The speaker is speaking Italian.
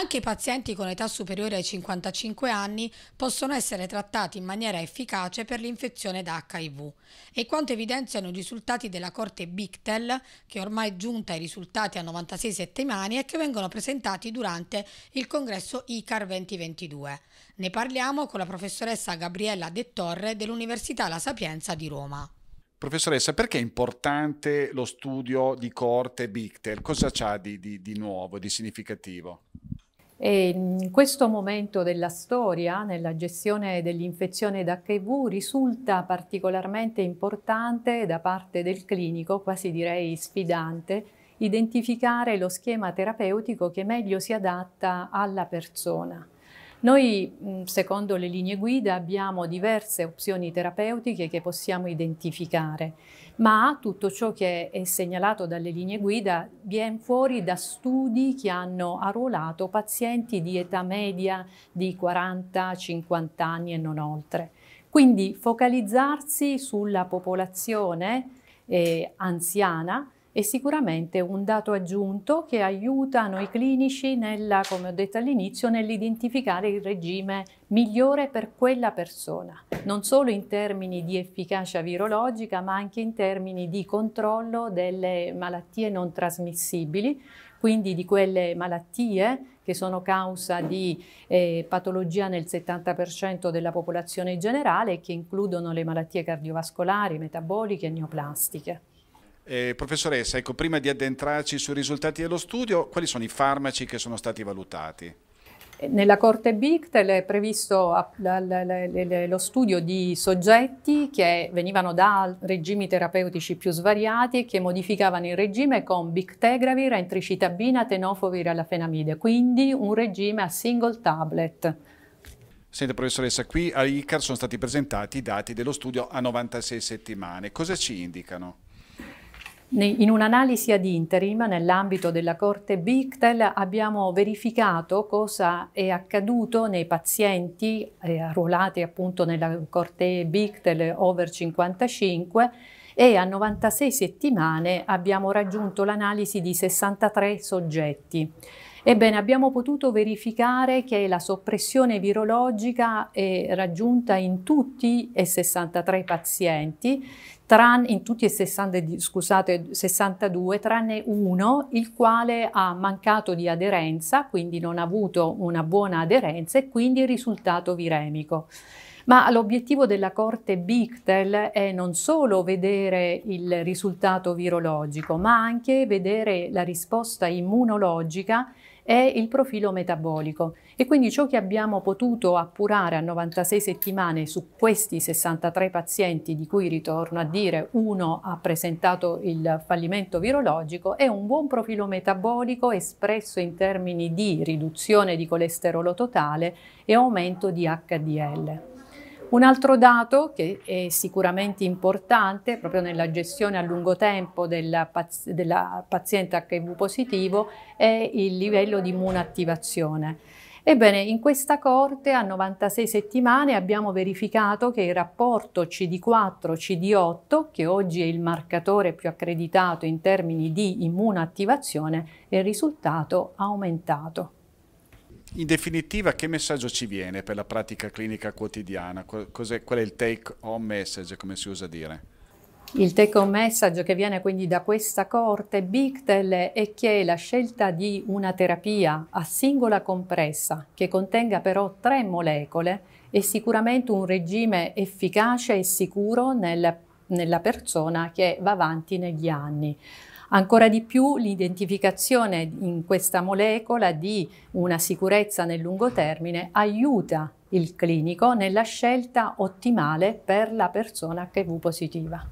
Anche i pazienti con età superiore ai 55 anni possono essere trattati in maniera efficace per l'infezione da HIV. E quanto evidenziano i risultati della Corte Bictel, che ormai è giunta ai risultati a 96 settimane e che vengono presentati durante il congresso ICAR 2022. Ne parliamo con la professoressa Gabriella De Torre dell'Università La Sapienza di Roma. Professoressa, perché è importante lo studio di corte Bictel? Cosa c'ha di, di, di nuovo, di significativo? E in questo momento della storia, nella gestione dell'infezione d'HIV, risulta particolarmente importante da parte del clinico, quasi direi sfidante, identificare lo schema terapeutico che meglio si adatta alla persona. Noi, mm, secondo le linee guida, abbiamo diverse opzioni terapeutiche che possiamo identificare, ma tutto ciò che è segnalato dalle linee guida viene fuori da studi che hanno arruolato pazienti di età media di 40-50 anni e non oltre. Quindi focalizzarsi sulla popolazione eh, anziana è sicuramente un dato aggiunto che aiutano i clinici nella, come ho detto all'inizio, nell'identificare il regime migliore per quella persona, non solo in termini di efficacia virologica, ma anche in termini di controllo delle malattie non trasmissibili, quindi di quelle malattie che sono causa di eh, patologia nel 70% della popolazione generale e che includono le malattie cardiovascolari, metaboliche e neoplastiche. Eh, professoressa, ecco, prima di addentrarci sui risultati dello studio, quali sono i farmaci che sono stati valutati? Nella corte Bictel è previsto lo studio di soggetti che venivano da regimi terapeutici più svariati e che modificavano il regime con Bictegravir, entricitabina, tenofovir e alafenamide, quindi un regime a single tablet. Senta professoressa, qui a ICAR sono stati presentati i dati dello studio a 96 settimane. Cosa ci indicano? In un'analisi ad interim nell'ambito della corte Bichtel abbiamo verificato cosa è accaduto nei pazienti eh, arruolati appunto nella corte Bichtel over 55 e a 96 settimane abbiamo raggiunto l'analisi di 63 soggetti. Ebbene, abbiamo potuto verificare che la soppressione virologica è raggiunta in tutti e 63 pazienti, tran, in tutti e 60, scusate, 62, tranne uno, il quale ha mancato di aderenza, quindi non ha avuto una buona aderenza e quindi il risultato viremico. Ma l'obiettivo della corte Bichtel è non solo vedere il risultato virologico, ma anche vedere la risposta immunologica e il profilo metabolico. E quindi ciò che abbiamo potuto appurare a 96 settimane su questi 63 pazienti, di cui ritorno a dire uno ha presentato il fallimento virologico, è un buon profilo metabolico espresso in termini di riduzione di colesterolo totale e aumento di HDL. Un altro dato che è sicuramente importante proprio nella gestione a lungo tempo della, paz della paziente HIV positivo è il livello di immunattivazione. Ebbene, in questa corte a 96 settimane abbiamo verificato che il rapporto CD4-CD8, che oggi è il marcatore più accreditato in termini di immunattivazione, è risultato aumentato in definitiva che messaggio ci viene per la pratica clinica quotidiana? Qual, qual è il take home message, come si usa dire? Il take home message che viene quindi da questa corte Bichtel è che la scelta di una terapia a singola compressa che contenga però tre molecole è sicuramente un regime efficace e sicuro nel, nella persona che va avanti negli anni. Ancora di più l'identificazione in questa molecola di una sicurezza nel lungo termine aiuta il clinico nella scelta ottimale per la persona HIV positiva.